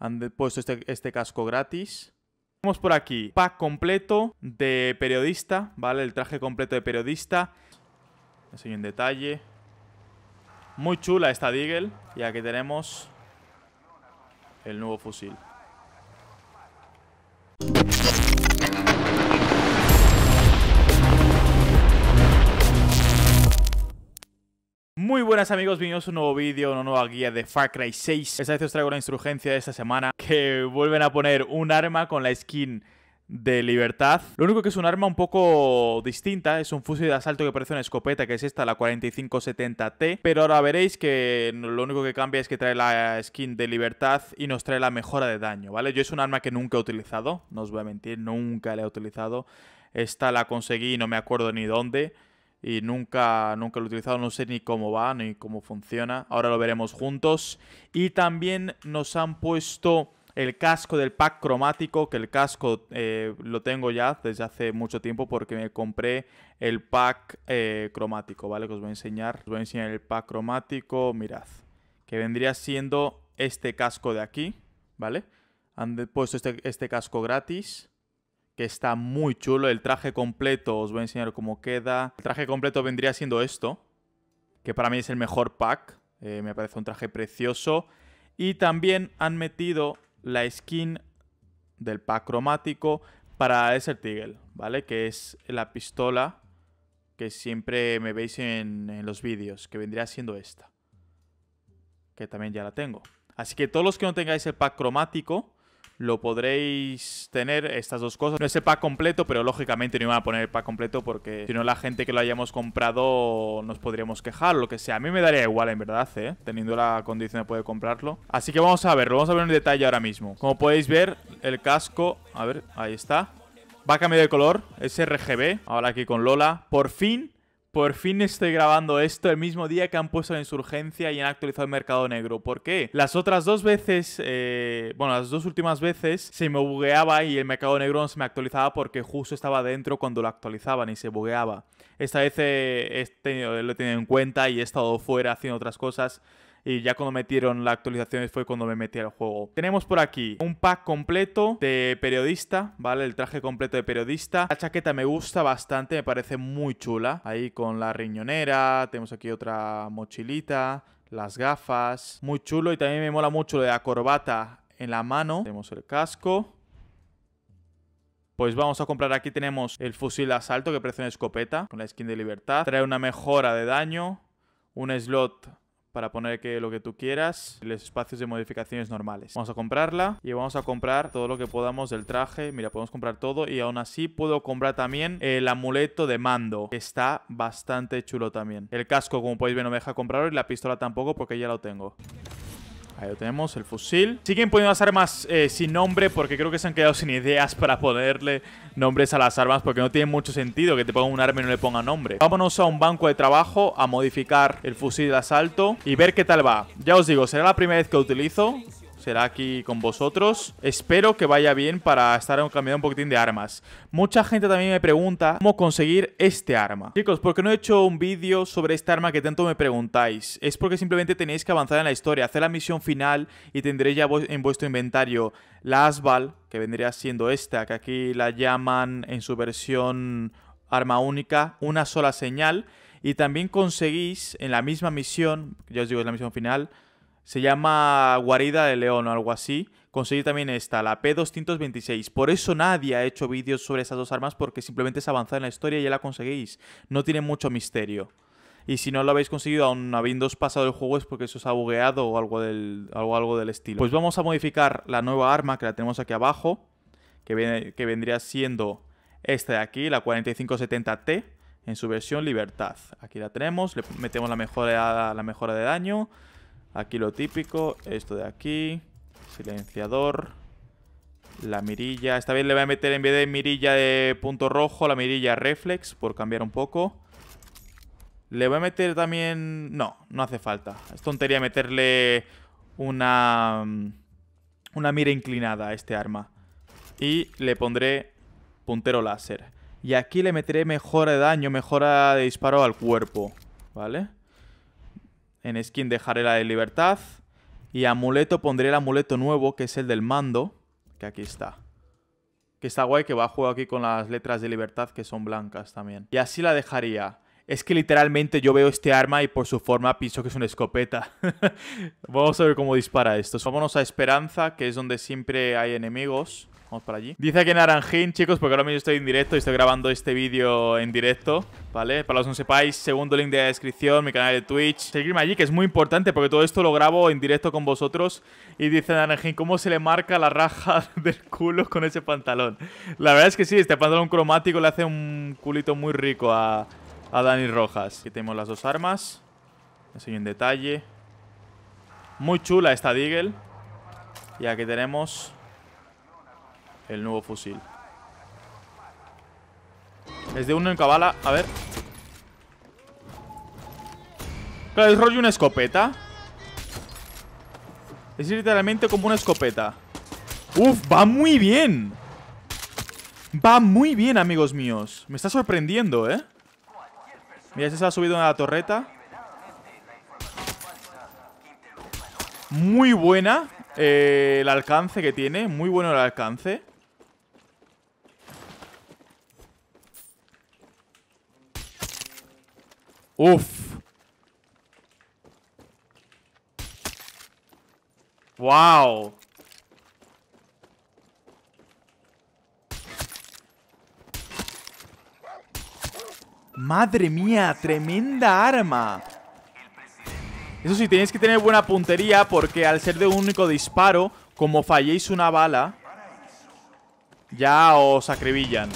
han puesto este, este, casco gratis. Tenemos por aquí pack completo de periodista, ¿vale? El traje completo de periodista. Enseño en detalle. Muy chula esta Deagle. Y aquí tenemos el nuevo fusil. Muy buenas amigos, bienvenidos a un nuevo vídeo, una nueva guía de Far Cry 6 Esta vez os traigo la instrucción de esta semana Que vuelven a poner un arma con la skin de libertad Lo único que es un arma un poco distinta Es un fusil de asalto que parece una escopeta Que es esta, la 4570T Pero ahora veréis que lo único que cambia Es que trae la skin de libertad Y nos trae la mejora de daño, ¿vale? Yo es un arma que nunca he utilizado No os voy a mentir, nunca la he utilizado Esta la conseguí no me acuerdo ni dónde y nunca, nunca lo he utilizado, no sé ni cómo va ni cómo funciona. Ahora lo veremos juntos. Y también nos han puesto el casco del pack cromático, que el casco eh, lo tengo ya desde hace mucho tiempo porque me compré el pack eh, cromático, ¿vale? Que os voy a enseñar. Os voy a enseñar el pack cromático, mirad, que vendría siendo este casco de aquí, ¿vale? Han puesto este, este casco gratis que está muy chulo. El traje completo, os voy a enseñar cómo queda. El traje completo vendría siendo esto, que para mí es el mejor pack. Eh, me parece un traje precioso. Y también han metido la skin del pack cromático para Desert Eagle, ¿vale? Que es la pistola que siempre me veis en, en los vídeos, que vendría siendo esta. Que también ya la tengo. Así que todos los que no tengáis el pack cromático, lo podréis tener, estas dos cosas. No es el pack completo, pero lógicamente no iba a poner el pack completo porque si no la gente que lo hayamos comprado nos podríamos quejar lo que sea. A mí me daría igual, en verdad, ¿eh? teniendo la condición de poder comprarlo. Así que vamos a verlo, vamos a ver en detalle ahora mismo. Como podéis ver, el casco, a ver, ahí está. Va a cambiar de color, es RGB, ahora aquí con Lola. Por fin por fin estoy grabando esto el mismo día que han puesto en insurgencia y han actualizado el mercado negro. ¿Por qué? Las otras dos veces, eh, bueno, las dos últimas veces se me bugueaba y el mercado negro no se me actualizaba porque justo estaba dentro cuando lo actualizaban y se bugueaba. Esta vez lo he tenido en cuenta y he estado fuera haciendo otras cosas y ya cuando metieron la actualización fue cuando me metí al juego. Tenemos por aquí un pack completo de periodista, ¿vale? El traje completo de periodista. La chaqueta me gusta bastante, me parece muy chula. Ahí con la riñonera, tenemos aquí otra mochilita, las gafas. Muy chulo y también me mola mucho de la corbata en la mano. Tenemos el casco. Pues vamos a comprar aquí tenemos el fusil asalto que parece una escopeta con la skin de libertad. Trae una mejora de daño, un slot para poner que lo que tú quieras, los espacios de modificaciones normales. Vamos a comprarla y vamos a comprar todo lo que podamos del traje. Mira, podemos comprar todo y aún así puedo comprar también el amuleto de mando, que está bastante chulo también. El casco, como podéis ver, no me deja comprarlo y la pistola tampoco porque ya lo tengo. Ahí lo tenemos, el fusil. Siguen poniendo las armas sin nombre porque creo que se han quedado sin ideas para ponerle nombres a las armas porque no tiene mucho sentido que te pongan un arma y no le pongan nombre. Vámonos a un banco de trabajo a modificar el fusil de asalto y ver qué tal va. Ya os digo, será la primera vez que lo utilizo será aquí con vosotros. Espero que vaya bien para estar cambiando un poquitín de armas. Mucha gente también me pregunta cómo conseguir este arma. Chicos, ¿por qué no he hecho un vídeo sobre este arma que tanto me preguntáis? Es porque simplemente tenéis que avanzar en la historia, hacer la misión final y tendréis ya en vuestro inventario la Asval, que vendría siendo esta, que aquí la llaman en su versión arma única, una sola señal. Y también conseguís en la misma misión, ya os digo, es la misión final, se llama Guarida de León o algo así. Conseguí también esta, la P226. Por eso nadie ha hecho vídeos sobre esas dos armas porque simplemente es avanzar en la historia y ya la conseguís. No tiene mucho misterio. Y si no lo habéis conseguido aún habiendo pasado el juego es porque eso os ha bugueado o algo del, algo, algo del estilo. Pues vamos a modificar la nueva arma que la tenemos aquí abajo, que, que vendría siendo esta de aquí, la 4570T, en su versión Libertad. Aquí la tenemos, le metemos la mejora, la mejora de daño Aquí lo típico, esto de aquí, silenciador, la mirilla. Esta vez le voy a meter en vez de mirilla de punto rojo, la mirilla reflex, por cambiar un poco. Le voy a meter también... No, no hace falta. Es tontería meterle una... Una mira inclinada a este arma. Y le pondré puntero láser. Y aquí le meteré mejora de daño, mejora de disparo al cuerpo. ¿Vale? vale en skin dejaré la de libertad. Y amuleto pondré el amuleto nuevo, que es el del mando. Que aquí está. Que está guay, que va a jugar aquí con las letras de libertad, que son blancas también. Y así la dejaría. Es que literalmente yo veo este arma y por su forma pienso que es una escopeta. Vamos a ver cómo dispara esto. Vámonos a Esperanza, que es donde siempre hay enemigos. Vamos para allí. Dice que Naranjín, chicos, porque ahora mismo estoy en directo y estoy grabando este vídeo en directo, ¿vale? Para los que no sepáis, segundo link de la descripción, mi canal de Twitch. Seguirme allí, que es muy importante porque todo esto lo grabo en directo con vosotros. Y dice Naranjín, ¿cómo se le marca la raja del culo con ese pantalón? La verdad es que sí, este pantalón cromático le hace un culito muy rico a, a Dani Rojas. Aquí tenemos las dos armas. Enseño en detalle. Muy chula esta Deagle. Y aquí tenemos el nuevo fusil. Es de uno en cabala. A ver. Claro, es rollo una escopeta. Es literalmente como una escopeta. Uf, va muy bien. Va muy bien, amigos míos. Me está sorprendiendo, ¿eh? Mira, se ha subido a la torreta. Muy buena eh, el alcance que tiene. Muy bueno el alcance. Uf. Wow. Madre mía, tremenda arma. Eso sí, tenéis que tener buena puntería porque al ser de un único disparo, como falléis una bala, ya os acribillan.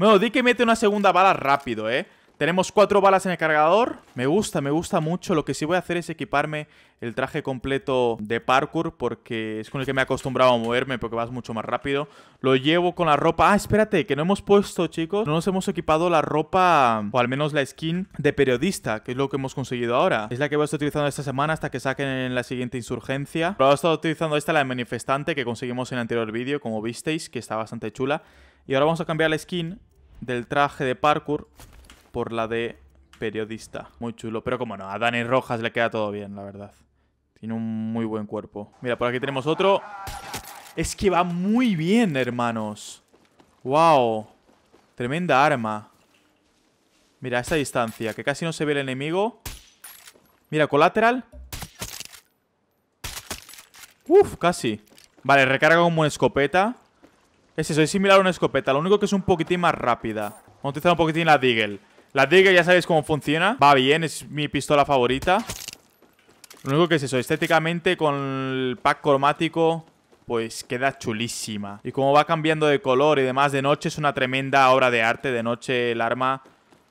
Bueno, di que mete una segunda bala rápido, ¿eh? Tenemos cuatro balas en el cargador. Me gusta, me gusta mucho. Lo que sí voy a hacer es equiparme el traje completo de parkour porque es con el que me he acostumbrado a moverme porque vas mucho más rápido. Lo llevo con la ropa... Ah, espérate, que no hemos puesto, chicos. No nos hemos equipado la ropa, o al menos la skin de periodista, que es lo que hemos conseguido ahora. Es la que voy a estar utilizando esta semana hasta que saquen en la siguiente insurgencia. Pero he estado utilizando esta, la de manifestante, que conseguimos en el anterior vídeo, como visteis, que está bastante chula. Y ahora vamos a cambiar la skin del traje de parkour por la de periodista. Muy chulo, pero como no, a Dani Rojas le queda todo bien, la verdad. Tiene un muy buen cuerpo. Mira, por aquí tenemos otro. Es que va muy bien, hermanos. ¡Wow! Tremenda arma. Mira, a esta distancia, que casi no se ve el enemigo. Mira, colateral. Uf, casi. Vale, recarga como una escopeta. Es eso, es similar a una escopeta, lo único que es un poquitín más rápida. Vamos a utilizar un poquitín la Deagle. La Deagle ya sabéis cómo funciona. Va bien, es mi pistola favorita. Lo único que es eso, estéticamente con el pack cromático, pues queda chulísima. Y como va cambiando de color y demás de noche, es una tremenda obra de arte. De noche el arma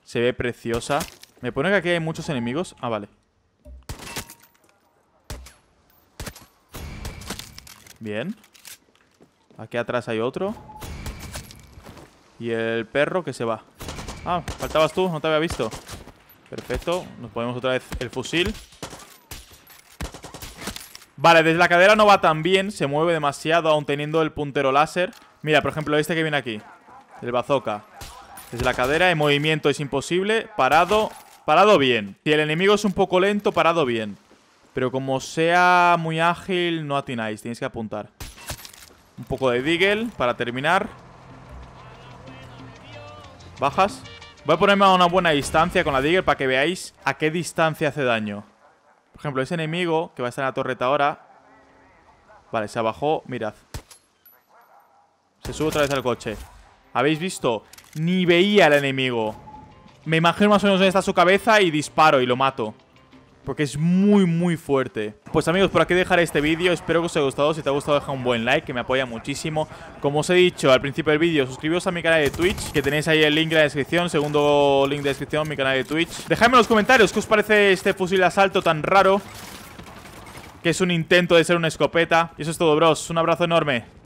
se ve preciosa. Me pone que aquí hay muchos enemigos. Ah, vale. Bien. Aquí atrás hay otro. Y el perro que se va. Ah, faltabas tú, no te había visto. Perfecto, nos ponemos otra vez el fusil. Vale, desde la cadera no va tan bien, se mueve demasiado aún teniendo el puntero láser. Mira, por ejemplo, este que viene aquí, el bazooka. Desde la cadera, el movimiento es imposible, parado, parado bien. Si el enemigo es un poco lento, parado bien. Pero como sea muy ágil, no atináis, tenéis que apuntar. Un poco de Deagle para terminar. Bajas. Voy a ponerme a una buena distancia con la Deagle para que veáis a qué distancia hace daño. Por ejemplo, ese enemigo que va a estar en la torreta ahora. Vale, se bajó. Mirad. Se sube otra vez al coche. ¿Habéis visto? Ni veía al enemigo. Me imagino más o menos dónde está su cabeza y disparo y lo mato porque es muy, muy fuerte. Pues amigos, por aquí dejaré este vídeo. Espero que os haya gustado. Si te ha gustado, deja un buen like, que me apoya muchísimo. Como os he dicho al principio del vídeo, Suscribíos a mi canal de Twitch, que tenéis ahí el link en la descripción, segundo link de descripción, mi canal de Twitch. Dejadme en los comentarios qué os parece este fusil de asalto tan raro, que es un intento de ser una escopeta. Y eso es todo, bros. Un abrazo enorme.